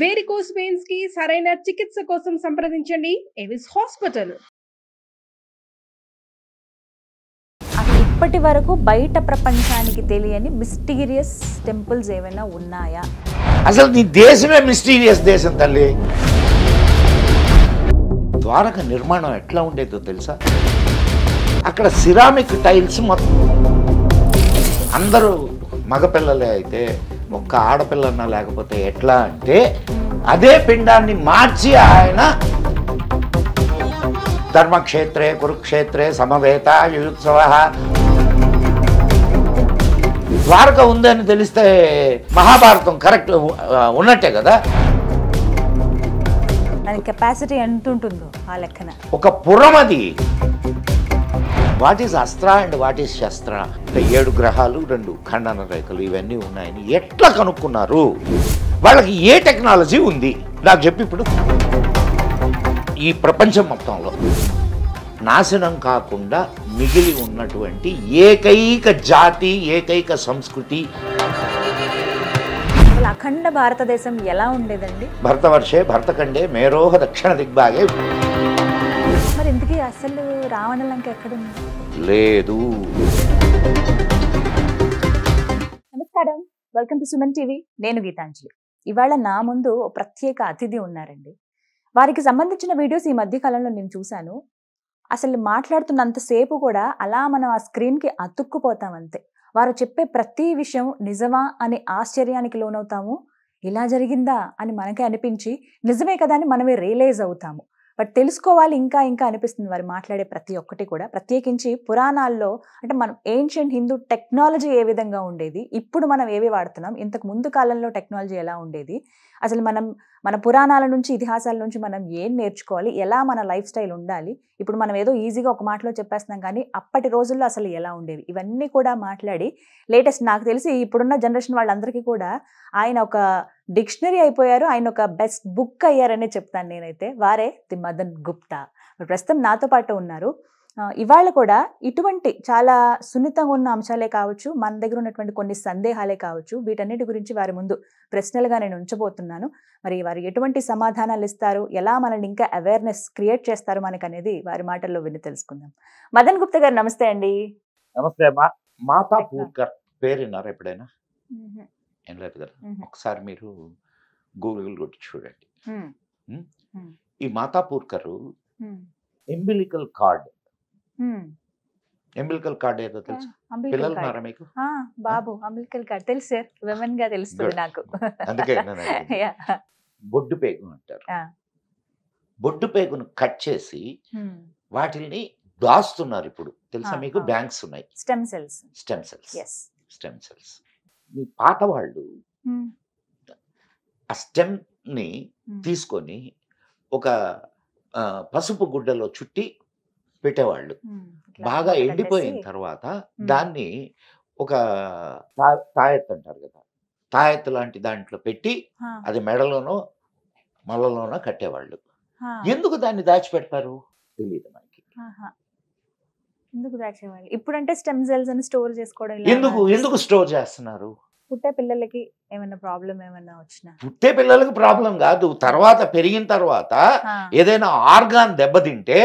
varicose pains కి సరైన చికిత్స కోసం సంప్రదించండి ఎవిస్ హాస్పిటల్ ఇప్పటి వరకు బయట ప్రపంచానికి తెలియని మిస్టీరియస్ టెంపుల్స్ ఏమైనా ఉన్నాయా అసలు నీ దేశమే మిస్టీరియస్ దేశం తల్లి ద్వారక నిర్మాణం ఎట్లా ఉండేదో తెలుసా అక్కడ సిరామిక్ టైల్స్ మొత్తం అందరూ మగపిల్లలే అయితే ఒక్క ఆడపిల్లన్నా లేకపోతే ఎట్లా అంటే అదే పిండాన్ని మార్చి ఆయన ధర్మక్షేత్రే కురుక్షేత్రే సమవేత యుత్సవ ద్వారక ఉందని తెలిస్తే మహాభారతం కరెక్ట్ ఉన్నట్టే కదా కెపాసిటీ ఎంత ఉంటుందో ఆ లెక్కన ఒక పురం అది వాట్ ఈస్ అస్త్ర అండ్ వాట్ ఈస్ శస్త్ర అంటే ఏడు గ్రహాలు రెండు ఖండన రేఖలు ఇవన్నీ ఉన్నాయని ఎట్లా కనుక్కున్నారు వాళ్ళకి ఏ టెక్నాలజీ ఉంది నాకు చెప్పి ఇప్పుడు ఈ ప్రపంచం మొత్తంలో నాశనం కాకుండా మిగిలి ఉన్నటువంటి ఏకైక జాతి ఏకైక సంస్కృతి అఖండ భారతదేశం ఎలా ఉండేదండి భరతవర్షే భరతఖండే మేరోహ దక్షిణ దిగ్భాగే మరి ఇంతకీ అసలు రావణ లంక ఎక్కడుంది లేదు నమస్కారం వెల్కమ్ టు సుమన్ టీవీ నేను గీతాంజలి ఇవాళ నా ముందు ఓ ప్రత్యేక అతిథి ఉన్నారండి వారికి సంబంధించిన వీడియోస్ ఈ మధ్య కాలంలో నేను చూశాను అసలు మాట్లాడుతున్నంతసేపు కూడా అలా మనం ఆ స్క్రీన్కి అతుక్కుపోతాం అంతే వారు చెప్పే ప్రతి విషయం నిజమా అని ఆశ్చర్యానికి లోనవుతాము ఇలా జరిగిందా అని మనకే అనిపించి నిజమే కదా అని మనమే రియలైజ్ అవుతాము బట్ తెలుసుకోవాలి ఇంకా ఇంకా అనిపిస్తుంది వారు మాట్లాడే ప్రతి ఒక్కటి కూడా ప్రత్యేకించి పురాణాల్లో అంటే మనం ఏన్షియంట్ హిందూ టెక్నాలజీ ఏ విధంగా ఉండేది ఇప్పుడు మనం ఏవి వాడుతున్నాం ఇంతకు ముందు కాలంలో టెక్నాలజీ ఎలా ఉండేది అసలు మనం మన పురాణాల నుంచి ఇతిహాసాల నుంచి మనం ఏం నేర్చుకోవాలి ఎలా మన లైఫ్ స్టైల్ ఉండాలి ఇప్పుడు మనం ఏదో ఈజీగా ఒక మాటలో చెప్పేస్తున్నాం కానీ అప్పటి రోజుల్లో అసలు ఎలా ఉండేవి ఇవన్నీ కూడా మాట్లాడి లేటెస్ట్ నాకు తెలిసి ఇప్పుడున్న జనరేషన్ వాళ్ళందరికీ కూడా ఆయన ఒక డిక్షనరీ అయిపోయారు ఆయన ఒక బెస్ట్ బుక్ అయ్యారనే చెప్తాను నేనైతే వారే ది మదన్ గుప్తా ప్రస్తుతం నాతో పాటు ఉన్నారు ఇవాళ కూడా ఇటువంటి చాలా సున్నితంగా ఉన్న అంశాలే కావచ్చు మన దగ్గర ఉన్నటువంటి కొన్ని సందేహాలే కావచ్చు వీటన్నిటి గురించి వారి ముందు ప్రశ్నలుగా నేను ఉంచబోతున్నాను మరి వారు ఎటువంటి సమాధానాలు ఇస్తారు ఎలా మనల్ని ఇంకా అవేర్నెస్ క్రియేట్ చేస్తారు మనకు అనేది వారి మాటల్లో విని తెలుసుకుందాం మదన్ గుప్తా గారు నమస్తే అండి నమస్తే మాతా పూర్కర్ పేరు ఎప్పుడైనా ఏం లేదు కదా ఒకసారి మీరు గూగుల్ కొట్టి చూడండి ఈ మాతా పూర్కరు ఎంబిలికల్ కార్డ్ ఎంబిలికల్ కార్డ్ ఏదో తెలుసు పిల్లలు ఉన్నారా మీకు బాబు అంబికల్ కార్డ్ తెలుసు సార్ విమెన్ గా తెలుస్తుంది నాకు అందుకే బొడ్డు పేగు అంటారు బొడ్డు పేగును కట్ చేసి వాటిని దాస్తున్నారు ఇప్పుడు తెలుసా మీకు బ్యాంక్స్ ఉన్నాయి stem cells stem cells stem cells మీ పాత వాళ్ళు ఆ స్టెమ్ ని తీసుకొని ఒక పసుపు గుడ్డలో చుట్టి పెట్టేవాళ్ళు బాగా ఎండిపోయిన తర్వాత దాన్ని ఒక తాయత్ అంటారు కదా తాయత్ లాంటి దాంట్లో పెట్టి అది మెడలోనో మళ్ళలోనో కట్టేవాళ్ళు ఎందుకు దాన్ని దాచిపెడతారు తెలియదు మనకి ఎందుకు దాచేవాళ్ళు ఇప్పుడంటే స్టెమ్ సెల్స్ అని స్టోర్ చేసుకోవడం ఎందుకు ఎందుకు స్టోర్ చేస్తున్నారు పుట్టే పిల్లలకి ఏమైనా ప్రాబ్లం ఏమైనా వచ్చినా పుట్టే పిల్లలకు ప్రాబ్లం కాదు తర్వాత పెరిగిన తర్వాత ఏదైనా ఆర్గాన్ దెబ్బతింటే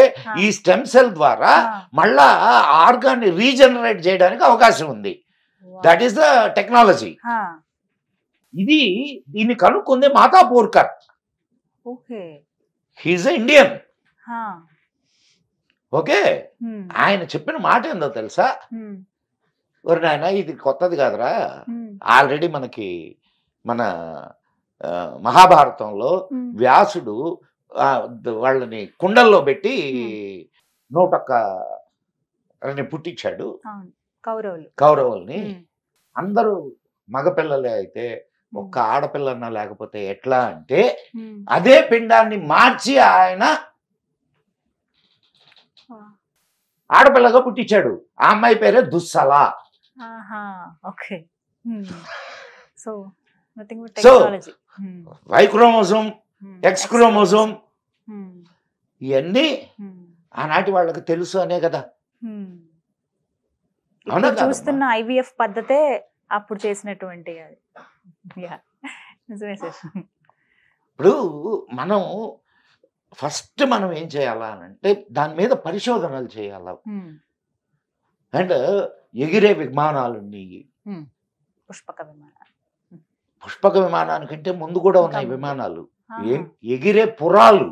ఈ స్టెమ్ సెల్ ద్వారా మళ్ళా ఆర్గాన్ ని రీజనరేట్ చేయడానికి అవకాశం ఉంది దట్ ఈస్ ద టెక్నాలజీ ఇది దీన్ని కనుక్కుంది మాతా పోర్కర్ ఓకే హీజ్ ఇండియన్ ఓకే ఆయన చెప్పిన మాట ఏందో తెలుసా ఎవరు నాయన ఇది కొత్తది కాదురా ఆల్రెడీ మనకి మన మహాభారతంలో వ్యాసుడు వాళ్ళని కుండల్లో పెట్టి నూటొక్క పుట్టించాడు కౌరవులు కౌరవుల్ని అందరూ మగపిల్లలే అయితే ఒక్క ఆడపిల్లన్నా లేకపోతే ఎట్లా అంటే అదే పిండాన్ని మార్చి ఆయన ఆడపిల్లగా పుట్టించాడు ఆ అమ్మాయి పేరే Dussala okay so nothing but technology Y chromosome X chromosome ఇవన్నీ ఆనాటి వాళ్ళకి తెలుసు అనే కదా చూస్తున్న ఐవిఎఫ్ పద్ధతే అప్పుడు చేసినటువంటి అది నిజమే ఇప్పుడు మనం ఫస్ట్ మనం ఏం చేయాలా అంటే దాని మీద పరిశోధనలు చేయాలా అండ్ ఎగిరే విమానాలు ఉన్నాయి పుష్పక విమానాలు పుష్పక విమానానికంటే ముందు కూడా ఉన్నాయి విమానాలు ఎగిరే పురాలు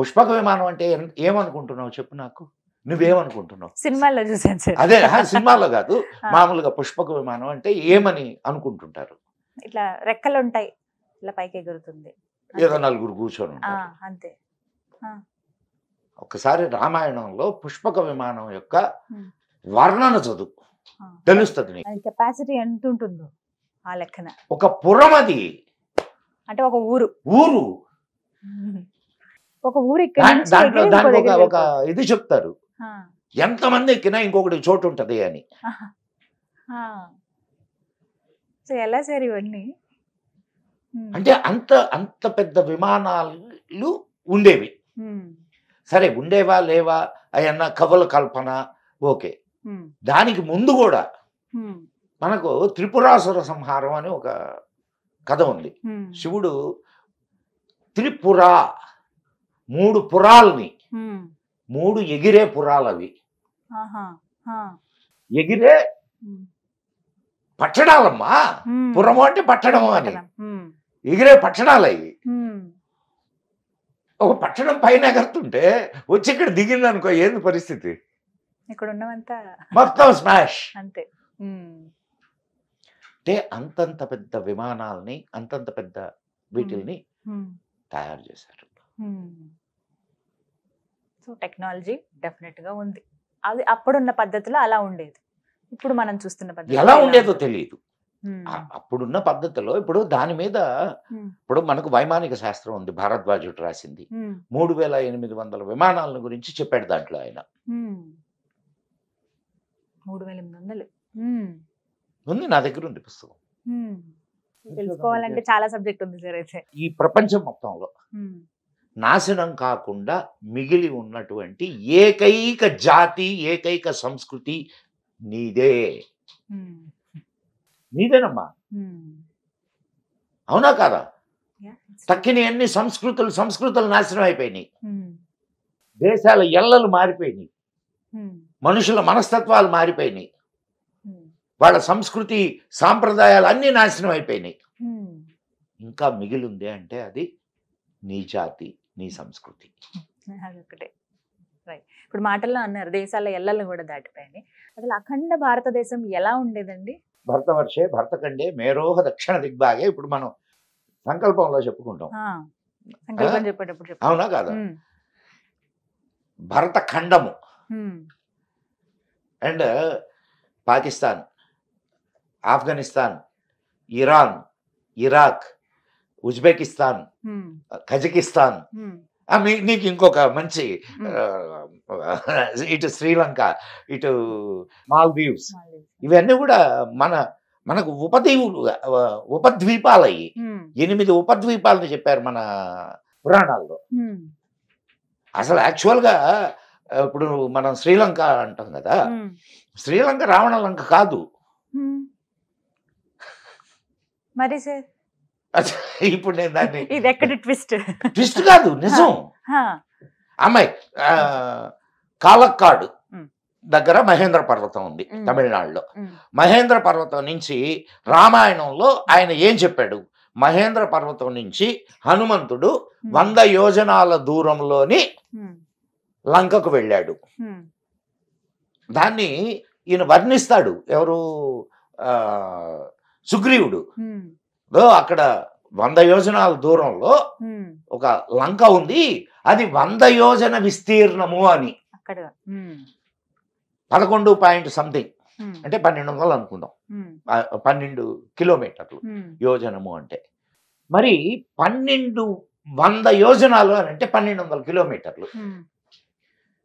పుష్పక విమానం అంటే ఏమనుకుంటున్నావు చెప్పు నాకు నువ్వేమనుకుంటున్నావు సినిమాలో చూసాను అదే సినిమాలో కాదు మామూలుగా పుష్పక విమానం అంటే ఏమని అనుకుంటుంటారు ఇట్లా రెక్కలుంటాయి ఇట్లా పైకి ఎగురుతుంది ఏదో నలుగురు కూర్చొని అంతే ఒకసారి రామాయణంలో పుష్పక విమానం యొక్క వర్ణన చదువు తెలుస్తుంది కెపాసిటీ ఎంత ఉంటుందో ఆ లెక్కన ఒక పురం అది అంటే ఒక ఊరు ఊరు ఒక ఊరు దాంట్లో దానికి ఒక ఇది చెప్తారు ఎంతమంది ఎక్కినా ఇంకొకటి చోటు ఉంటది అని ఎలా సార్ ఇవన్నీ అంటే అంత అంత పెద్ద విమానాలు ఉండేవి సరే ఉండేవా లేవా అవన్న కవల కల్పన ఓకే దానికి ముందు కూడా మనకు త్రిపురాసుర సంహారం అని ఒక కథ ఉంది శివుడు త్రిపుర మూడు పురాల్ని మూడు ఎగిరే పురాలవి ఎగిరే పట్టడాలమ్మా పురము అంటే పట్టడం అని ఎగిరే పట్టడాలు అవి ఒక పట్టణం పైన ఎగరుతుంటే వచ్చి ఇక్కడ దిగింది అనుకో ఏంది పరిస్థితి ఇక్కడ ఉన్నవంతా మొత్తం స్మాష్ అంతే అంటే అంతంత పెద్ద విమానాలని అంతంత పెద్ద వీటిల్ని తయారు చేశారు సో టెక్నాలజీ డెఫినెట్ గా ఉంది అది అప్పుడున్న పద్ధతిలో అలా ఉండేది ఇప్పుడు మనం చూస్తున్న పద్ధతి ఎలా ఉండేదో తెలియదు అప్పుడున్న పద్ధతిలో ఇప్పుడు దాని మీద ఇప్పుడు మనకు వైమానిక శాస్త్రం ఉంది భారద్వాజుడు రాసింది మూడు వేల ఎనిమిది వందల విమానాలను గురించి చెప్పాడు దాంట్లో ఆయన మూడు వేల ఉంది నా దగ్గర ఉంది పుస్తకం తెలుసుకోవాలంటే చాలా సబ్జెక్ట్ ఉంది సార్ అయితే ఈ ప్రపంచం మొత్తంలో నాశనం కాకుండా మిగిలి ఉన్నటువంటి ఏకైక జాతి ఏకైక సంస్కృతి నీదే నీదేనమ్మా అవునా కాదా తక్కిని అన్ని సంస్కృతులు సంస్కృతులు నాశనం అయిపోయినాయి దేశాల ఎల్లలు మారిపోయినాయి మనుషుల మనస్తత్వాలు మారిపోయినాయి వాళ్ళ సంస్కృతి సాంప్రదాయాలు అన్ని నాశనం అయిపోయినాయి ఇంకా మిగిలింది అంటే అది నీ జాతి నీ సంస్కృతి అదొకటే ఇప్పుడు మాటల్లో అన్నారు దేశాల ఎల్లలు కూడా దాటిపోయినాయి అసలు అఖండ భారతదేశం ఎలా ఉండేదండి భరతవర్షే భరతకండే మేరోహ దక్షిణ దిగ్భాగే ఇప్పుడు మనం సంకల్పంలో చెప్పుకుంటాం అవునా కాదు భరత ఖండము and Pakistan Afghanistan Iran Iraq Uzbekistan Kazakhstan నీకు ఇంకొక మంచి ఇటు శ్రీలంక ఇటు మాల్దీవ్స్ ఇవన్నీ కూడా మన మనకు ఉపదీవులు ఉపద్వీపాలయ్యి ఎనిమిది ఉపద్వీపాలని చెప్పారు మన పురాణాల్లో అసలు యాక్చువల్గా ఇప్పుడు మనం శ్రీలంక అంటాం కదా శ్రీలంక రావణ లంక కాదు మరి సార్ ఇప్పుడు నేను దాన్ని ఇది ఎక్కడ ట్విస్ట్ ట్విస్ట్ కాదు నిజం అమ్మాయి కాలక్కాడు దగ్గర మహేంద్ర పర్వతం ఉంది తమిళనాడులో మహేంద్ర పర్వతం నుంచి రామాయణంలో ఆయన ఏం చెప్పాడు మహేంద్ర పర్వతం నుంచి హనుమంతుడు వంద యోజనాల దూరంలోని లంకకు వెళ్ళాడు దాన్ని ఈయన వర్ణిస్తాడు ఎవరు సుగ్రీవుడు అక్కడ వంద యోజనాల దూరంలో ఒక లంక ఉంది అది వంద యోజన విస్తీర్ణము అని పదకొండు పాయింట్ సంథింగ్ అంటే పన్నెండు వందలు అనుకుందాం పన్నెండు కిలోమీటర్లు యోజనము అంటే మరి పన్నెండు వంద యోజనాలు అని అంటే పన్నెండు వందల కిలోమీటర్లు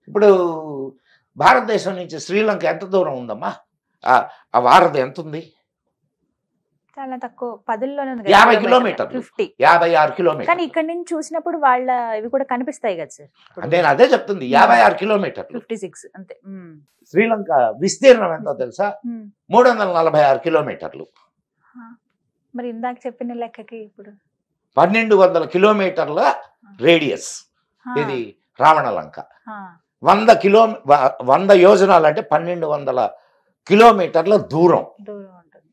ఇప్పుడు భారతదేశం నుంచి శ్రీలంక ఎంత దూరం ఉందమ్మా ఆ వారధి ఎంత ఉంది చాలా తక్కువ పదుల్లో యాభై కిలోమీటర్ ఫిఫ్టీ యాభై ఆరు కిలోమీటర్ కానీ ఇక్కడ నుంచి చూసినప్పుడు వాళ్ళ ఇవి కూడా కనిపిస్తాయి కదా సార్ నేను అదే చెప్తుంది యాభై ఆరు కిలోమీటర్ ఫిఫ్టీ సిక్స్ అంతే శ్రీలంక విస్తీర్ణం ఎంతో తెలుసా మూడు వందల నలభై ఆరు కిలోమీటర్లు మరి ఇందాక చెప్పిన లెక్కకి ఇప్పుడు పన్నెండు వందల కిలోమీటర్ల రేడియస్ ఇది రావణలంక వంద కిలో వంద యోజనాలు అంటే పన్నెండు వందల కిలోమీటర్ల దూరం దూరం ఉంటుంది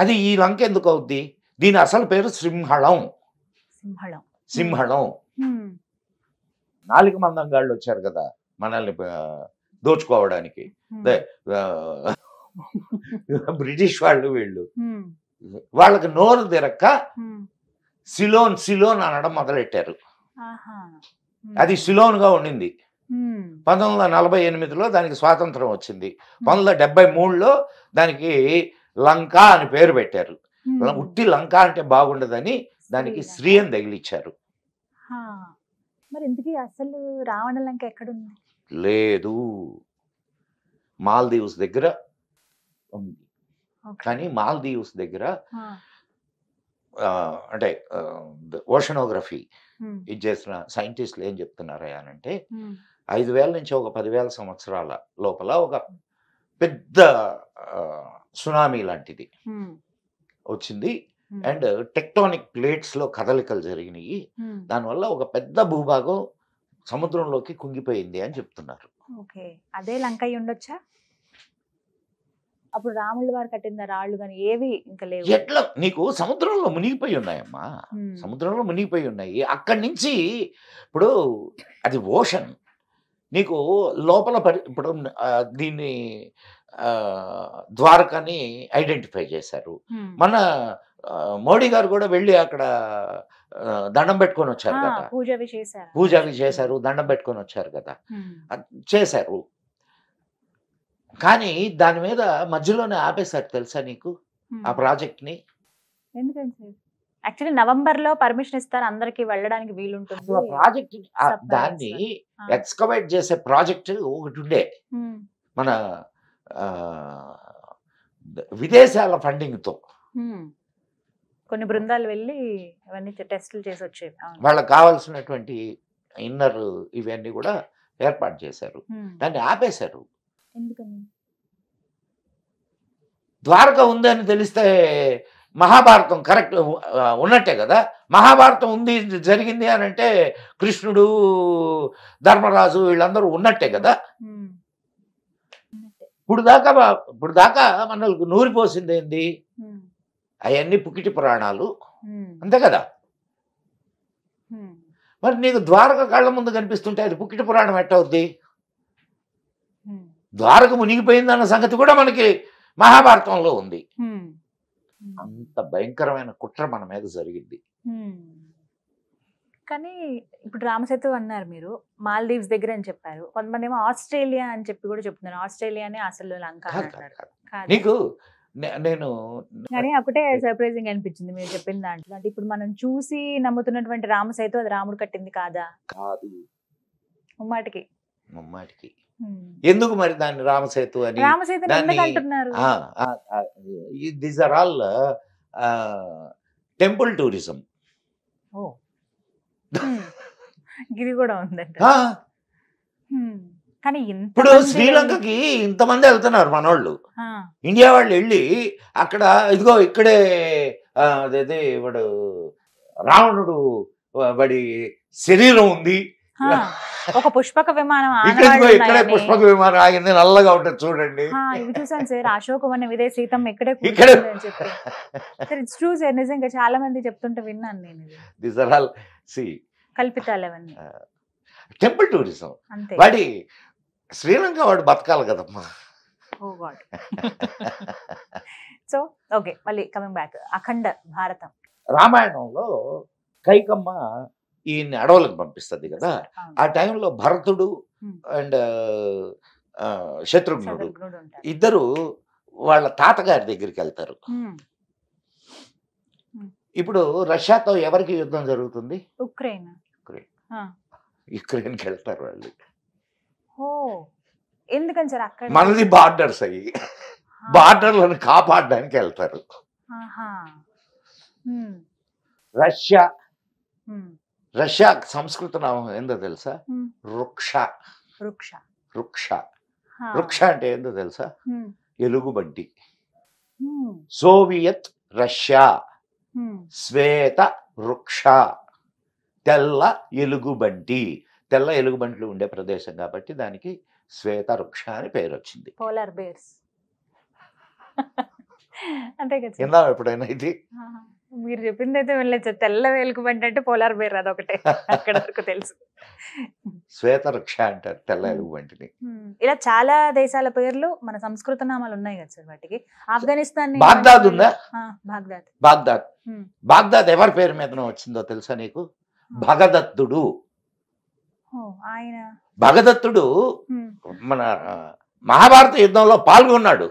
అది ఈ లంక ఎందుకు అవుద్ది దీని అసలు పేరు సింహళం సింహళం సింహళం నాలుగు మందంగాళ్ళు వచ్చారు కదా మనల్ని దోచుకోవడానికి బ్రిటిష్ వాళ్ళు వీళ్ళు వాళ్ళకి నోరు తిరక్క సిలోన్ సిలోన్ అనడం మొదలెట్టారు అది సిలోన్గా ఉండింది పంతొమ్మిది వందల నలభై ఎనిమిదిలో దానికి స్వాతంత్రం వచ్చింది పంతొమ్మిది వందల డెబ్బై మూడులో దానికి లంక అని పేరు పెట్టారు ఉట్టి లంక అంటే బాగుండదని దానికి శ్రీ అని తగిలిచ్చారు అసలు రావణ లంక లేదు మాల్దీవ్స్ దగ్గర ఉంది కానీ మాల్దీవ్స్ దగ్గర అంటే ఓషనోగ్రఫీ ఇది చేసిన సైంటిస్టులు ఏం చెప్తున్నారు అంటే ఐదు వేల నుంచి ఒక పదివేల సంవత్సరాల లోపల ఒక పెద్ద సునామీ లాంటిది వచ్చింది అండ్ టెక్టానిక్ ప్లేట్స్ లో కదలికలు జరిగినాయి దానివల్ల ఒక పెద్ద భూభాగం సముద్రంలోకి కుంగిపోయింది అని చెప్తున్నారు ఓకే అదే లంక ఉండొచ్చా అప్పుడు రాముల వారు కట్టిన రాళ్ళు కానీ ఏవి ఇంకా లేవు ఎట్లా నీకు సముద్రంలో మునిగిపోయి ఉన్నాయమ్మా సముద్రంలో మునిగిపోయి ఉన్నాయి అక్కడి నుంచి ఇప్పుడు అది ఓషన్ నీకు లోపల ఇప్పుడు దీన్ని ద్వారకాని ఐడెంటిఫై చేశారు మన మోడీ గారు కూడా వెళ్ళి అక్కడ దండం పెట్టుకొని వచ్చారు కదా పూజ చేశారు దండం పెట్టుకొని వచ్చారు కదా చేశారు కానీ దాని మీద మధ్యలోనే ఆపేశారు తెలుసా నీకు ఆ ప్రాజెక్ట్ ని యాక్చువల్లీ నవంబర్ లో పర్మిషన్ ఇస్తారు అందరికి వెళ్ళడానికి వీలుంటుంది ప్రాజెక్ట్ దాన్ని ఎక్స్కవేట్ చేసే ప్రాజెక్ట్ ఒకటి ఉండే మన విదేశాల ఫండింగ్తో కొన్ని బృందాలు వెళ్ళి ఇవన్నీ టెస్టులు చేసి వచ్చేవి వాళ్ళకి కావాల్సినటువంటి ఇన్నర్ ఇవన్నీ కూడా ఏర్పాటు చేశారు దాన్ని ఆపేశారు ద్వారక ఉంది అని తెలిస్తే మహాభారతం కరెక్ట్ ఉన్నట్టే కదా మహాభారతం ఉంది జరిగింది అని అంటే కృష్ణుడు ధర్మరాజు వీళ్ళందరూ ఉన్నట్టే కదా ఇప్పుడు దాకా ఇప్పుడు దాకా మనకు నూరి పోసింది ఏంది అవన్నీ పుకిటి పురాణాలు అంతే కదా మరి నీకు ద్వారక కళ్ళ ముందు కనిపిస్తుంటే అది పుక్కిటి పురాణం ఎట్టవుద్ది ద్వారక మునిగిపోయిందన్న సంగతి కూడా మనకి మహాభారతంలో ఉంది అంత భయంకరమైన కుట్ర మన మీద జరిగింది కానీ ఇప్పుడు రామసేతు అన్నారు మీరు మాల్దీవ్స్ దగ్గర అని చెప్పారు కొంతమంది ఏమో ఆస్ట్రేలియా అని చెప్పి కూడా చెప్తున్నారు ఆస్ట్రేలియానే అసలు లంక నీకు నేను కానీ అప్పుడే సర్ప్రైజింగ్ అనిపించింది మీరు చెప్పిన దాంట్లో అంటే ఇప్పుడు మనం చూసి నమ్ముతున్నటువంటి రామసేతు అది రాముడు కట్టింది కాదా కాదు ముమ్మాటికి ముమ్మాటికి ఎందుకు మరి దాన్ని రామసేతు అని these are all temple tourism కూడా ఉందంట కానీ ఇప్పుడు శ్రీలంకకి ఇంతమంది వెళ్తున్నారు మనోళ్ళు ఇండియా వాళ్ళు వెళ్ళి అక్కడ ఇదిగో ఇక్కడే అదేది వాడు రావణుడు వాడి శరీరం ఉంది ఒక పుష్పక విమానం పుష్పక విమానం ఆగింది నల్లగా ఉంటుంది చూడండి ఇవి చూసాను సార్ అశోక ఇదే సీతం ఇక్కడే అని సార్ ఇట్స్ ట్రూ సార్ నిజంగా చాలా మంది చెప్తుంటే విన్నాను నేను దిస్ సి కల్పితాలు అవన్నీ టెంపుల్ టూరిజం వాడి శ్రీలంక వాడు బతకాలి కదమ్మా సో oh ఓకే మళ్ళీ కమింగ్ బ్యాక్ అఖండ భారతం రామాయణంలో కైకమ్మ ఈయన్ని అడవులకు పంపిస్తుంది కదా ఆ టైంలో భరతుడు అండ్ శత్రుఘ్నుడు ఇద్దరు వాళ్ళ తాతగారి దగ్గరికి వెళ్తారు ఇప్పుడు రష్యాతో ఎవరికి యుద్ధం జరుగుతుంది ఉక్రెయిన్ ఉక్రెయిన్ యుక్రెయిన్కి వెళ్తారు వాళ్ళు మనది బార్డర్స్ అయ్యి బార్డర్లను కాపాడడానికి వెళ్తారు రష్యా రష్యా సంస్కృత నామం ఏందో తెలుసా వృక్ష వృక్ష వృక్ష వృక్ష అంటే ఏందో తెలుసా ఎలుగుబడ్డి సోవియత్ రష్యా శ్వేత వృక్ష తెల్ల ఎలుగుబంటి తెల్ల ఎలుగుబంట్లు ఉండే ప్రదేశం కాబట్టి దానికి శ్వేత వృక్ష అని పేరు వచ్చింది పోలార్ బేర్స్ అంతే కదా ఎప్పుడైనా ఇది మీరు చెప్పింది అయితే వెళ్ళచ్చు తెల్ల ఎలుగుబంటి అంటే పోలార్ బేర్ ఒకటే అక్కడ వరకు తెలుసు శ్వేత వృక్ష అంటారు తెల్ల ఎలుగుబంటిని ఇలా చాలా దేశాల పేర్లు మన సంస్కృత నామాలు ఉన్నాయి కదా సార్ వాటికి ఆఫ్ఘనిస్తాన్ బాగ్దాద్ ఉందా బాగ్దాద్ బాగ్దాద్ బాగ్దాద్ ఎవరి పేరు మీద వచ్చిందో తెలుసా నీకు భగదత్తుడు ఆయన భగదత్తుడు మన మహాభారత యుద్ధంలో పాల్గొన్నాడు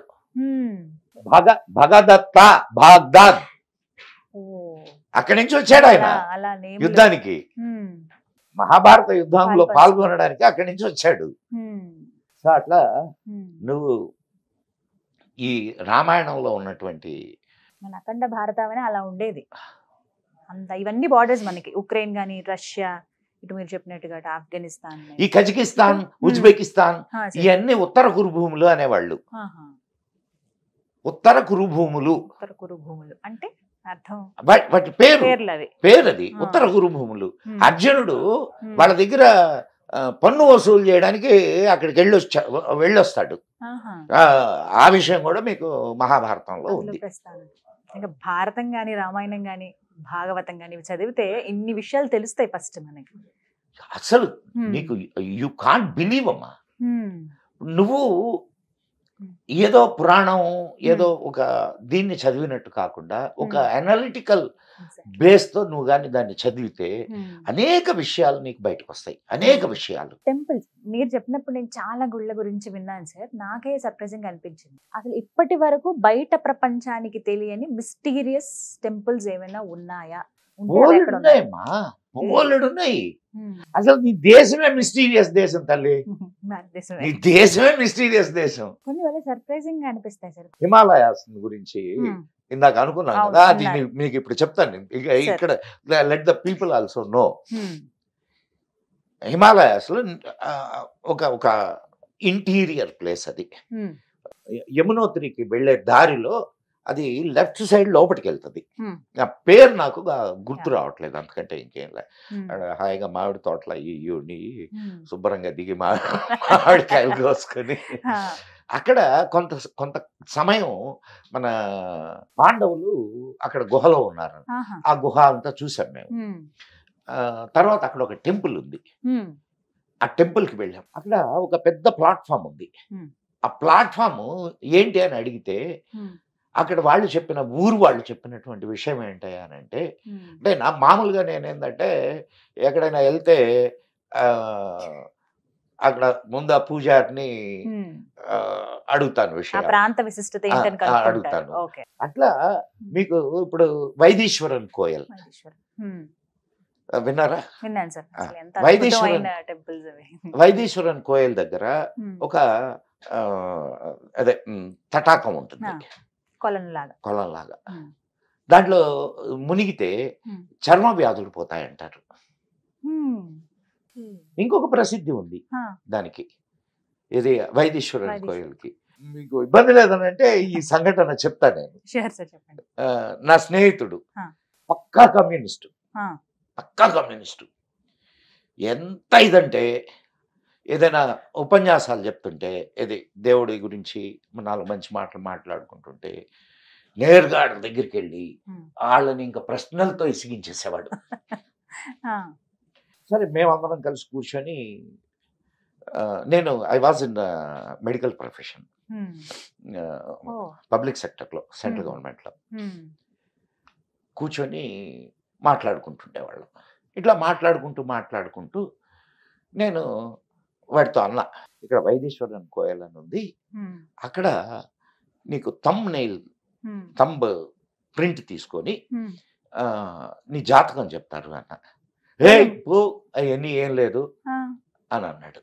భగ భగదత్త బాగ్దాద్ అక్కడి నుంచి వచ్చాడు ఆయన యుద్ధానికి మహాభారత యుద్ధంలో పాల్గొనడానికి అక్కడి నుంచి వచ్చాడు సో అట్లా నువ్వు ఈ రామాయణంలో ఉన్నటువంటి మన అఖండ భారతావనే అలా ఉండేది అంత ఇవన్నీ బార్డర్స్ మనకి ఉక్రెయిన్ గానీ రష్యా ఇటు మీరు చెప్పినట్టుగా ఆఫ్ఘనిస్తాన్ ఈ కజకిస్తాన్ ఉజ్బెకిస్తాన్ ఇవన్నీ ఉత్తర కురుభూములు అనేవాళ్ళు ఉత్తర కురుభూములు ఉత్తర కురుభూములు అంటే వాటి పేరు పేరు అది ఉత్తర గురుభూములు అర్జునుడు వాళ్ళ దగ్గర పన్ను వసూలు చేయడానికి అక్కడికి వెళ్ళొచ్చా వెళ్ళొస్తాడు ఆ విషయం కూడా మీకు మహాభారతంలో ఉంది ఇంకా భారతం కానీ రామాయణం కానీ భాగవతం కానీ చదివితే ఇన్ని విషయాలు తెలుస్తాయి ఫస్ట్ మనకి అసలు నీకు యు కాంట్ బిలీవ్ అమ్మా నువ్వు ఏదో పురాణం ఏదో ఒక దీన్ని చదివినట్టు కాకుండా ఒక అనలిటికల్ బేస్తో నువ్వు కానీ దాన్ని చదివితే అనేక విషయాలు నీకు బయటకు వస్తాయి అనేక విషయాలు టెంపుల్స్ మీరు చెప్పినప్పుడు నేను చాలా గుళ్ళ గురించి విన్నాను సార్ నాకే సర్ప్రైజింగ్ అనిపించింది అసలు ఇప్పటి వరకు బయట ప్రపంచానికి తెలియని మిస్టీరియస్ టెంపుల్స్ ఏమైనా ఉన్నాయా బోలెడున్నాయమ్మా ఉన్నాయి అసలు నీ దేశమే మిస్టీరియస్ దేశం తల్లి నీ దేశమే మిస్టీరియస్ దేశం కొన్ని సర్ప్రైజింగ్ గా అనిపిస్తాయి సార్ హిమాలయాస్ గురించి ఇందాక అనుకున్నాను కదా అది మీకు ఇప్పుడు చెప్తాను ఇక్కడ let the people also know Himalayas లో ఒక ఒక ఇంటీరియర్ ప్లేస్ అది యమునోత్రికి వెళ్లే దారిలో అది లెఫ్ట్ సైడ్ లోపలికి వెళ్తుంది ఆ పేరు నాకు గుర్తు రావట్లేదు అంతకంటే ఇంకేం లేదు హాయిగా మామిడి తోటల ఇవి శుభ్రంగా దిగి మామిడికాయలు కోసుకొని అక్కడ కొంత కొంత సమయం మన పాండవులు అక్కడ గుహలో ఉన్నారు ఆ గుహ అంతా చూసాం మేము తర్వాత అక్కడ ఒక టెంపుల్ ఉంది ఆ టెంపుల్కి వెళ్ళాం అక్కడ ఒక పెద్ద ప్లాట్ఫామ్ ఉంది ఆ ప్లాట్ఫామ్ ఏంటి అని అడిగితే అక్కడ వాళ్ళు చెప్పిన ఊరు వాళ్ళు చెప్పినటువంటి విషయం ఏంటంటే అంటే నా మామూలుగా నేనేందంటే ఎక్కడైనా వెళ్తే అక్కడ ముందు ఆ పూజారిని అడుగుతాను విషయం అడుగుతాను అట్లా మీకు ఇప్పుడు వైదీశ్వరన్ కోయల్ విన్నారా వైదీశ్వరన్ వైదీశ్వరన్ కోయల్ దగ్గర ఒక అదే తటాకం ఉంటుంది కొలంలాగా దాంట్లో మునిగితే చర్మ వ్యాధులు పోతాయంటారు ఇంకొక ప్రసిద్ధి ఉంది దానికి ఇది వైదేశ్వర కోయిల్కి మీకు ఇబ్బంది లేదని అంటే ఈ సంఘటన చెప్తా నేను నా స్నేహితుడు పక్కా కమ్యూనిస్టు పక్కా కమ్యూనిస్టు ఎంత ఇదంటే ఏదైనా ఉపన్యాసాలు చెప్తుంటే ఇది దేవుడి గురించి నాలుగు మంచి మాటలు మాట్లాడుకుంటుంటే నేరుగా వాళ్ళ దగ్గరికి వెళ్ళి వాళ్ళని ఇంకా ప్రశ్నలతో ఇసిగించేసేవాడు సరే మేమందరం కలిసి కూర్చొని నేను I was in medical profession public సెక్టర్లో సెంట్రల్ గవర్నమెంట్లో కూర్చొని మాట్లాడుకుంటుండేవాళ్ళం ఇట్లా మాట్లాడుకుంటూ మాట్లాడుకుంటూ నేను వాడితో అన్న ఇక్కడ వైదేశ్వరన్ కోయల్ అని ఉంది అక్కడ నీకు తమ్ నెయిల్ తంబ్ ప్రింట్ తీసుకొని నీ జాతకం చెప్తారు అన్న ఏ పో అవన్నీ ఏం లేదు అని అన్నాడు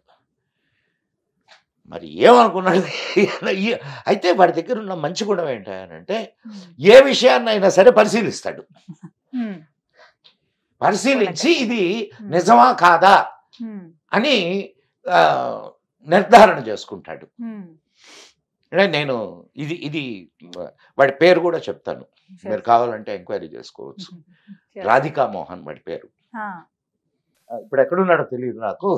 మరి ఏమనుకున్నాడు అయితే వాడి దగ్గర ఉన్న మంచి గుణం ఏంటంటే ఏ విషయాన్ని అయినా సరే పరిశీలిస్తాడు పరిశీలించి ఇది నిజమా కాదా అని నిర్ధారణ చేసుకుంటాడు అంటే నేను ఇది ఇది వాడి పేరు కూడా చెప్తాను మీరు కావాలంటే ఎంక్వైరీ చేసుకోవచ్చు రాధికా మోహన్ వాడి పేరు ఇప్పుడు ఎక్కడున్నాడో తెలియదు నాకు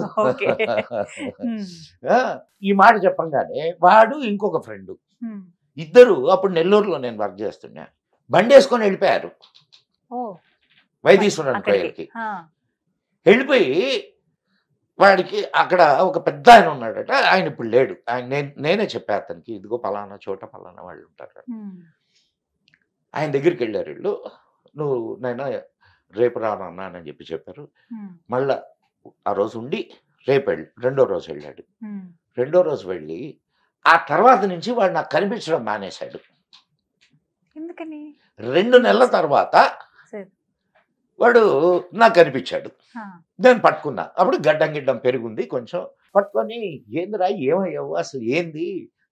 ఈ మాట చెప్పంగానే వాడు ఇంకొక ఫ్రెండ్ ఇద్దరు అప్పుడు నెల్లూరులో నేను వర్క్ చేస్తున్నా బండి వేసుకొని వెళ్ళిపోయారు వైదీశ్వరన్ కోయిల్కి వెళ్ళిపోయి వాడికి అక్కడ ఒక పెద్ద ఆయన ఉన్నాడట ఆయన ఇప్పుడు లేడు ఆయన నేను నేనే చెప్పా అతనికి ఇదిగో పలానా చోట పలానా వాళ్ళు ఉంటారు ఆయన దగ్గరికి వెళ్ళారు వీళ్ళు నువ్వు నేను రేపు రానన్నానని చెప్పి చెప్పారు మళ్ళా ఆ రోజు ఉండి రేపు వెళ్ళి రెండో రోజు వెళ్ళాడు రెండో రోజు వెళ్ళి ఆ తర్వాత నుంచి వాడు నాకు కనిపించడం మానేశాడు ఎందుకని రెండు నెలల తర్వాత వాడు నాకు కనిపించాడు నేను పట్టుకున్నా అప్పుడు గడ్డం గిడ్డం పెరుగుంది కొంచెం పట్టుకొని ఏందిరా ఏమయ్యావు అసలు ఏంది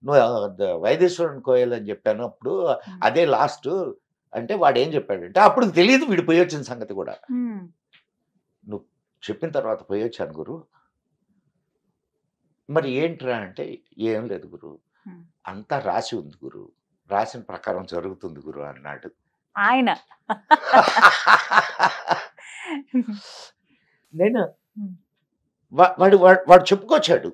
నువ్వు వైదేశ్వరుని కోయల్ అని చెప్పాను అప్పుడు అదే లాస్ట్ అంటే వాడు ఏం చెప్పాడంటే అప్పుడు తెలియదు వీడు పోయి సంగతి కూడా నువ్వు చెప్పిన తర్వాత పోయి వచ్చాను గురు మరి ఏంట్రా అంటే ఏం లేదు గురు అంతా రాసి ఉంది గురు రాసిన ప్రకారం జరుగుతుంది గురు అన్నాడు ఆయన నేను వాడు వాడు చెప్పుకొచ్చాడు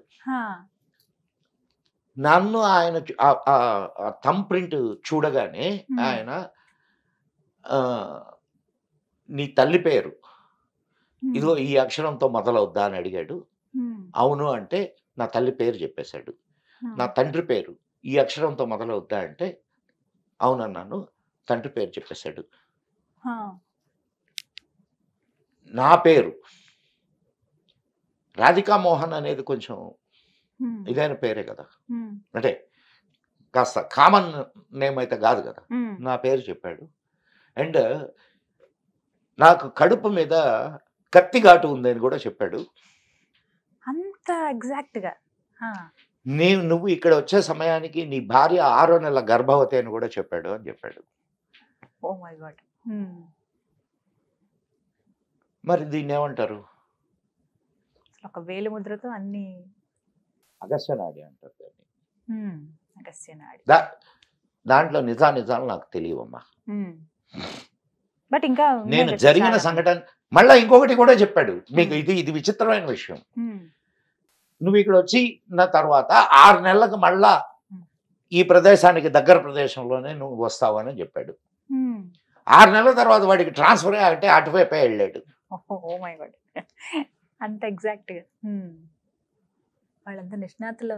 నన్ను ఆయన థమ్ ప్రింట్ చూడగానే ఆయన నీ తల్లి పేరు ఇదిగో ఈ అక్షరంతో మొదలవుద్దా అని అడిగాడు అవును అంటే నా తల్లి పేరు చెప్పేశాడు నా తండ్రి పేరు ఈ అక్షరంతో మొదలవుద్దా అంటే అవునన్నాను తండ్రి పేరు చెప్పేశాడు నా పేరు రాధికా మోహన్ అనేది కొంచెం ఇదైన పేరే కదా అంటే కాస్త కామన్ నేమ్ అయితే కాదు కదా నా పేరు చెప్పాడు అండ్ నాకు కడుపు మీద కత్తి ఘాటు ఉందని కూడా చెప్పాడు అంత ఎగ్జాక్ట్గా నేను నువ్వు ఇక్కడ వచ్చే సమయానికి నీ భార్య ఆరో నెలల గర్భవతి అని కూడా చెప్పాడు అని చెప్పాడు ఓ మై మరి దీన్ని ఏమంటారు ఒక వేలు ముద్రతో అన్ని అగస్యనాడి అంటారు దాన్ని అగస్యనాడి దాంట్లో నిజా నిజాలు నాకు తెలియవమ్మా బట్ ఇంకా నేను జరిగిన సంఘటన మళ్ళా ఇంకొకటి కూడా చెప్పాడు మీకు ఇది ఇది విచిత్రమైన విషయం నువ్వు ఇక్కడ వచ్చి నా తర్వాత ఆరు నెలలకు మళ్ళా ఈ ప్రదేశానికి దగ్గర ప్రదేశంలోనే నువ్వు వస్తావు అని చెప్పాడు ఆరు నెలల తర్వాత వాడికి ట్రాన్స్ఫర్ అంటే అటువైపే వెళ్ళాడు అంత ఎగ్జాక్ట్ వాళ్ళంతా నిష్ణాతులు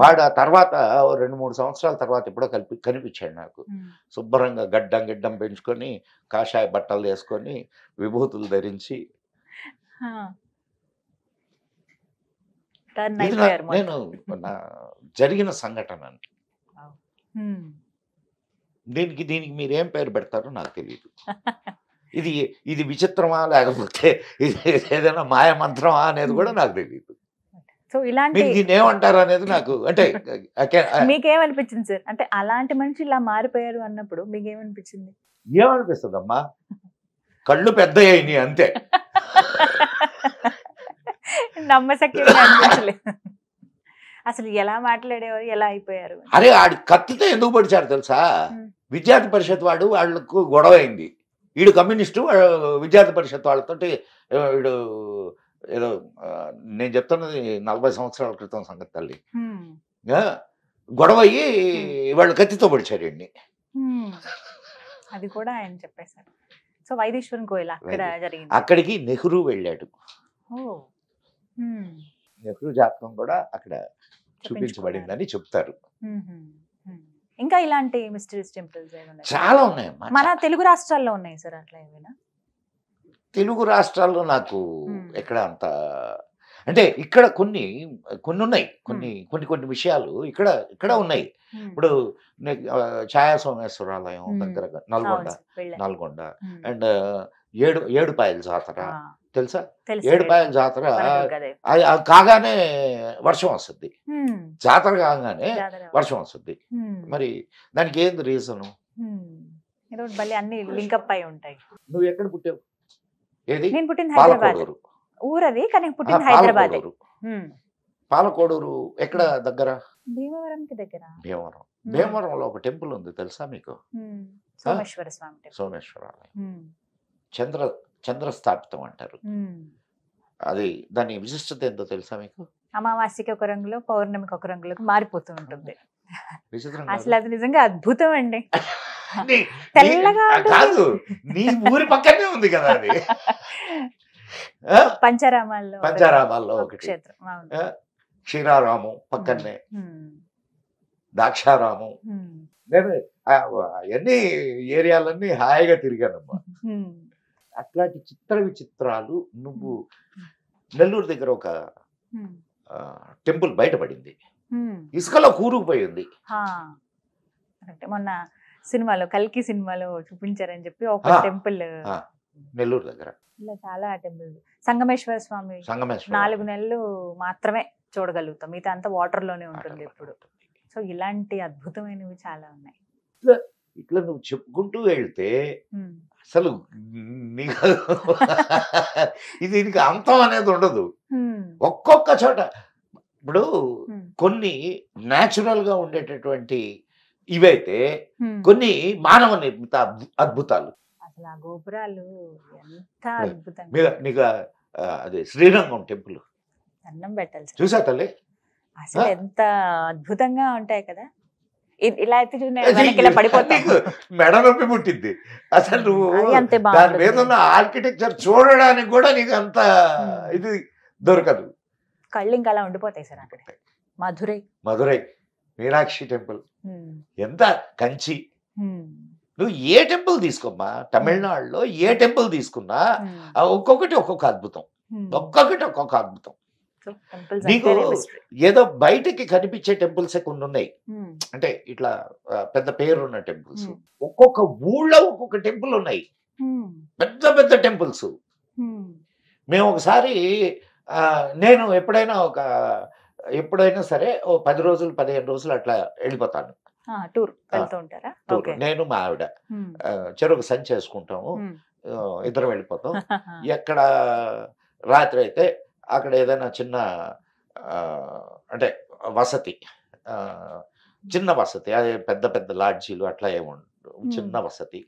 వాడు ఆ తర్వాత రెండు మూడు సంవత్సరాల తర్వాత ఇప్పుడో కలిపి కనిపించాడు నాకు శుభ్రంగా గడ్డం గిడ్డం పెంచుకొని కాషాయ బట్టలు వేసుకొని విభూతులు ధరించి నేను జరిగిన సంఘటన దీనికి దీనికి మీరేం పేరు పెడతారో నాకు తెలియదు ఇది ఇది విచిత్రమా లేకపోతే ఇది ఏదైనా మాయమంత్రమా అనేది కూడా నాకు తెలియదు సో ఇలాంటి దీన్ని ఏమంటారు అనేది నాకు అంటే మీకేమనిపించింది సార్ అంటే అలాంటి మనిషి ఇలా మారిపోయారు అన్నప్పుడు మీకేమనిపించింది ఏమనిపిస్తుంది అమ్మా కళ్ళు పెద్ద అయినాయి అంతే నమ్మశక్యంగా అసలు ఎలా మాట్లాడేవారు ఎలా అయిపోయారు అరే ఆడి కత్తితో ఎందుకు పడిచారు తెలుసా విద్యార్థి పరిషత్ వాడు వాళ్ళకు గొడవ అయింది వీడు కమ్యూనిస్టు విద్యార్థి పరిషత్ వాళ్ళతో వీడు ఏదో నేను చెప్తున్నది నలభై సంవత్సరాల క్రితం సంగతి తల్లి గొడవ అయ్యి వాళ్ళు కత్తితో పడిచారు అండి అది కూడా ఆయన చెప్పేశారు సో వైదేశ్వరం గోయల్ అక్కడ జరిగింది అక్కడికి నెహ్రూ వెళ్ళాడు నెహ్రూ జాతకం కూడా అక్కడ చూపించబడిందని చెప్తారు ఇంకా ఇలాంటి మిస్టరీస్ టెంపుల్స్ చాలా ఉన్నాయి మన తెలుగు రాష్ట్రాల్లో ఉన్నాయి సార్ అట్లా ఏమైనా తెలుగు రాష్ట్రాల్లో నాకు ఎక్కడ అంత అంటే ఇక్కడ కొన్ని కొన్ని ఉన్నాయి కొన్ని కొన్ని కొన్ని విషయాలు ఇక్కడ ఇక్కడ ఉన్నాయి ఇప్పుడు ఛాయా సోమేశ్వరాలయం దగ్గర నల్గొండ నల్గొండ అండ్ ఏడు ఏడుపాయలు జాతర తెలుసా ఏడుపాయల జాతర కాగానే వర్షం వస్తుంది జాతర కాగానే వర్షం వస్తుంది మరి దానికి ఏంది రీజను నువ్వు ఎక్కడ పుట్టావు ఏది పాలకోడూరు కానీ పుట్టింది హైదరాబాద్ పాలకోడూరు ఎక్కడ దగ్గర భీమవరంకి దగ్గర భీమవరం భీమవరంలో ఒక టెంపుల్ ఉంది తెలుసా మీకు సోమేశ్వర స్వామి సోమేశ్వర చంద్ర చంద్రస్థాపితం అంటారు అది దాని విశిష్టత ఏందో తెలుసా మీకు అమావాస్యకి ఒక రంగులో పౌర్ణమికి ఒక రంగులోకి మారిపోతూ ఉంటుంది అసలు అది నిజంగా అద్భుతం అండి తెల్లగా కాదు నీ ఊరి పక్కనే ఉంది కదా అది పంచారామాల్లో ఒక క్షేత్రం క్షీరారాము పక్కనే దాక్షారాము నేను అవన్నీ ఏరియాలన్నీ హాయిగా తిరిగానమ్మా అట్లాంటి చిత్ర విచిత్రాలు నువ్వు నెల్లూరు దగ్గర ఒక టెంపుల్ బయటపడింది ఇసుకలో అంటే మొన్న సినిమాలో కల్కి సినిమాలో చూపించారని చెప్పి ఒక టెంపుల్ నెల్లూరు దగ్గర ఇలా చాలా టెంపుల్ సంగమేశ్వర స్వామి నాలుగు నెలలు మాత్రమే చూడగలుగుతాం మిగతా అంతా వాటర్ లోనే ఉంటుంది ఇప్పుడు సో ఇలాంటి అద్భుతమైనవి చాలా ఉన్నాయి ఇట్లా నువ్వు చెప్పుకుంటూ వెళ్తే అసలు నీకు ఇది అంతం అనేది ఉండదు ఒక్కొక్క చోట ఇప్పుడు కొన్ని న్యాచురల్ గా ఉండేటటువంటి ఇవైతే కొన్ని మానవ నిర్మిత అద్భుతాలు అసలు గోపురాలు ఎంత నీకు అదే శ్రీరంగం టెంపుల్ అన్నం పెట్టాలి చూసా తల్లి అసలు ఎంత అద్భుతంగా ఉంటాయి కదా ఇలా అయితే పడిపోతాయి మెడ నొప్పి పుట్టింది అసలు నువ్వు దాని మీద ఉన్న ఆర్కిటెక్చర్ చూడడానికి కూడా నీకు అంత ఇది దొరకదు కళ్ళు ఇంకా అలా ఉండిపోతాయి సార్ అక్కడ మధురై మధురై మీనాక్షి టెంపుల్ ఎంత కంచి నువ్వు ఏ టెంపుల్ తీసుకోమ్మా తమిళనాడులో ఏ టెంపుల్ తీసుకున్నా ఒక్కొక్కటి ఒక్కొక్క అద్భుతం ఒక్కొక్కటి ఒక్కొక్క అద్భుతం నీకు ఏదో బయటకి కనిపించే టెంపుల్స్ కొన్ని ఉన్నాయి అంటే ఇట్లా పెద్ద పేరు ఉన్న టెంపుల్స్ ఒక్కొక్క ఊళ్ళో ఒక్కొక్క టెంపుల్ ఉన్నాయి పెద్ద పెద్ద టెంపుల్స్ మేము ఒకసారి నేను ఎప్పుడైనా ఒక ఎప్పుడైనా సరే ఓ పది రోజులు పదిహేను రోజులు అట్లా వెళ్ళిపోతాను టూర్ నేను మా ఆవిడ చెరుకు సంచేసుకుంటాము చేసుకుంటాము ఇద్దరం వెళ్ళిపోతాం ఎక్కడ రాత్రి అయితే అక్కడ ఏదైనా చిన్న అంటే వసతి చిన్న వసతి అదే పెద్ద పెద్ద లాడ్జీలు అట్లా ఏమి చిన్న వసతి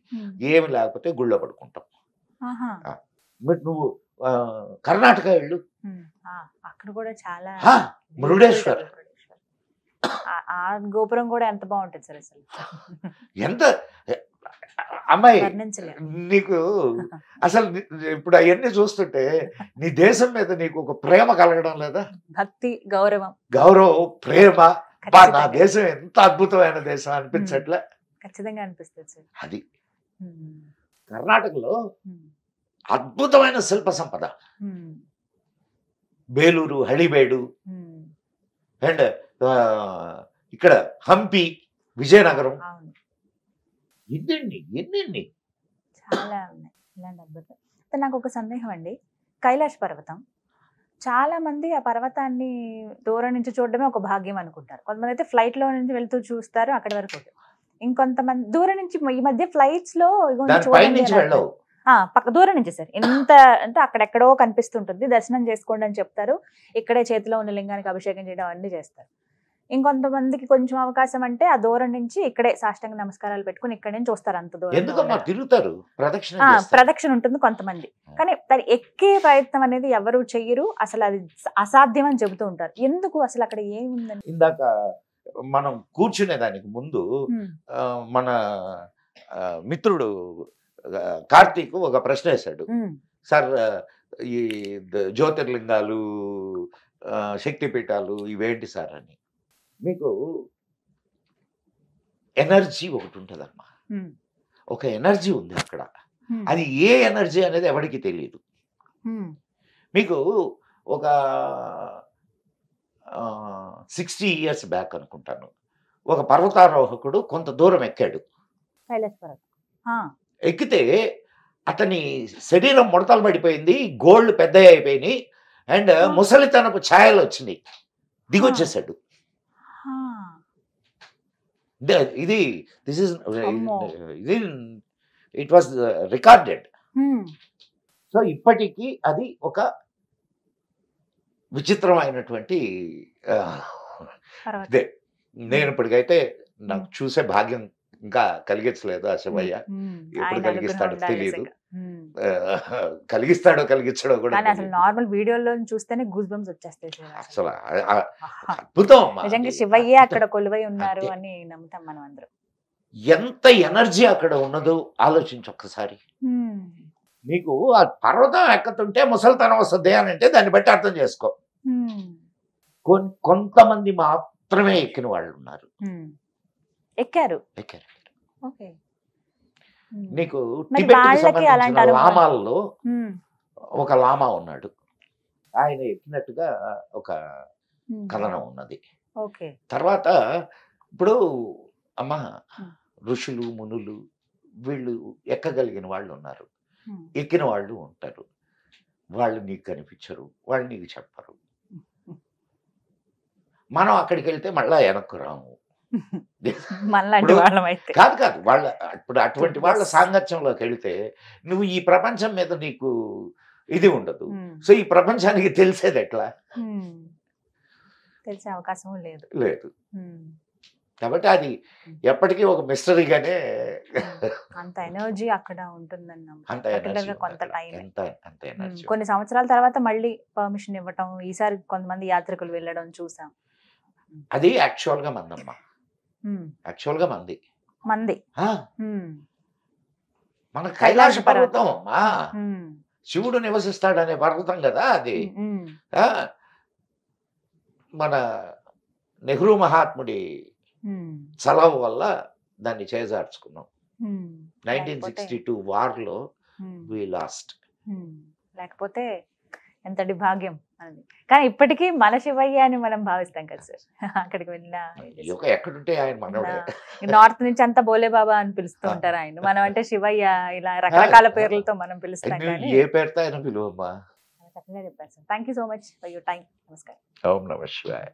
ఏమి లేకపోతే గుళ్ళో పడుకుంటాం మీరు నువ్వు కర్ణాటక వెళ్ళు అక్కడ కూడా చాలా మురుడేశ్వర్ గోపురం కూడా ఎంత బాగుంటుంది సార్ అసలు ఎంత అమ్మాయి నీకు అసలు ఇప్పుడు అవన్నీ చూస్తుంటే నీ దేశం మీద నీకు ఒక ప్రేమ కలగడం లేదా భక్తి గౌరవం గౌరవం ప్రేమ నా దేశం ఎంత అద్భుతమైన దేశం అనిపించట్లే ఖచ్చితంగా అనిపిస్తుంది అది కర్ణాటకలో అద్భుతమైన శిల్ప సంపద బేలూరు హళిబేడు అండ్ ఇక్కడ హంపి విజయనగరం ఎన్నండి చాలా ఉన్నాయి ఇలాంటి అద్భుతం నాకు ఒక సందేహం అండి కైలాష్ పర్వతం చాలా మంది ఆ పర్వతాన్ని దూరం నుంచి చూడడమే ఒక భాగ్యం అనుకుంటారు కొంతమంది అయితే ఫ్లైట్ లో నుంచి వెళ్తూ చూస్తారు అక్కడ వరకు ఇంకొంతమంది దూరం నుంచి ఈ మధ్య ఫ్లైట్స్ లో పక్క దూరం నుంచి సార్ ఎంత అంటే అక్కడెక్కడో కనిపిస్తుంటుంది దర్శనం చేసుకోండి అని చెప్తారు ఇక్కడే చేతిలో ఉన్న లింగానికి అభిషేకం చేయడం అన్ని చేస్తారు ఇంకొంతమందికి కొంచెం అవకాశం అంటే ఆ దూరం నుంచి ఇక్కడే సాష్టంగ నమస్కారాలు పెట్టుకుని ఇక్కడ నుంచి వస్తారు అంత దూరం తిరుగుతారు ప్రదక్షిణ ఉంటుంది కొంతమంది కానీ దాని ఎక్కే ప్రయత్నం అనేది ఎవరు చెయ్యరు అసలు అది అసాధ్యం అని చెబుతూ ఉంటారు ఎందుకు అసలు అక్కడ ఏముందని ఇందాక మనం కూర్చునే దానికి ముందు మన మిత్రుడు కార్తీక్ ఒక ప్రశ్న వేశాడు సార్ ఈ జ్యోతిర్లింగాలు శక్తిపీఠాలు ఇవేంటి సార్ అని మీకు ఎనర్జీ ఒకటి ఉంటుందమ్మా ఒక ఎనర్జీ ఉంది అక్కడ అది ఏ ఎనర్జీ అనేది ఎవరికి తెలియదు మీకు ఒక సిక్స్టీ ఇయర్స్ బ్యాక్ అనుకుంటాను ఒక పర్వతారోహకుడు కొంత దూరం ఎక్కాడు ఎక్కితే అతని శరీరం ముడతలు పడిపోయింది గోల్డ్ పెద్ద అయిపోయినాయి అండ్ ముసలితనపు ఛాయలు వచ్చినాయి దిగొచ్చేసాడు ఇది దిస్ ఇస్ ఇది ఇట్ వాస్ రికార్డెడ్ సో ఇప్పటికీ అది ఒక విచిత్రమైనటువంటి నేను ఇప్పటికైతే నాకు చూసే భాగ్యం ఇంకా కలిగించలేదు ఆ శివయ్య ఎప్పుడు కలిగిస్తాడో తెలియదు కలిగిస్తాడో కలిగించడో కూడా నార్మల్ వీడియోలో చూస్తేనే గూస్ బంప్స్ వచ్చేస్తాయి అసలు అద్భుతం శివయ్య అక్కడ కొలువై ఉన్నారు అని నమ్ముతాం మనం అందరం ఎంత ఎనర్జీ అక్కడ ఉన్నదో ఆలోచించు ఒక్కసారి నీకు ఆ పర్వతం ఎక్కుతుంటే ముసలితనం వస్తుంది అని అంటే దాన్ని బట్టి అర్థం చేసుకో కొంతమంది మాత్రమే ఎక్కిన వాళ్ళు ఉన్నారు ఎక్కారు ఎక్కారు నీకు లామాల్లో ఒక లామా ఉన్నాడు ఆయన ఎక్కినట్టుగా ఒక కథనం ఉన్నది తర్వాత ఇప్పుడు అమ్మ ఋషులు మునులు వీళ్ళు ఎక్కగలిగిన వాళ్ళు ఉన్నారు ఎక్కిన వాళ్ళు ఉంటారు వాళ్ళు నీకు కనిపించరు వాళ్ళు నీకు చెప్పరు మనం అక్కడికి వెళ్తే మళ్ళా వెనక్కు రాము మళ్ళీ వాళ్ళమైతే కాదు కాదు వాళ్ళ ఇప్పుడు అటువంటి వాళ్ళ సాంగత్యంలోకి వెళితే నువ్వు ఈ ప్రపంచం మీద నీకు ఇది ఉండదు సో ఈ ప్రపంచానికి తెలిసేది ఎట్లా తెలిసే అవకాశం లేదు లేదు కాబట్టి అది ఎప్పటికీ ఒక మిస్టరీగానే అంత ఎనర్జీ అక్కడ ఉంటుందన్న కొంత టైం కొన్ని సంవత్సరాల తర్వాత మళ్ళీ పర్మిషన్ ఇవ్వటం ఈసారి కొంతమంది యాత్రికులు వెళ్ళడం చూసాం అది యాక్చువల్గా మందమ్మా యాక్చువల్ గా మంది మంది మన కైలాస పర్వతం శివుడు నివసిస్తాడనే పర్వతం కదా అది మన నెహ్రూ మహాత్ముడి చలవు వల్ల దాన్ని చేజార్చుకున్నాం నైన్టీన్ సిక్స్టీ టూ వార్లో వి లాస్ట్ లేకపోతే ఎంతటి భాగ్యం అనేది కానీ ఇప్పటికీ మన శివయ్య అని మనం భావిస్తాం కదా సార్ అక్కడికి వెళ్ళినా నార్త్ నుంచి అంతా బోలే బాబా అని పిలుస్తూ ఉంటారు ఆయన మనం అంటే శివయ్య ఇలా రకరకాల పేర్లతో మనం పిలుస్తాం కానీ ఏ పేరుతో ఆయన పిలువమ్మా చక్కగా చెప్పారు sir thank you so much for your time నమస్కారం ఓం నమ శివాయ్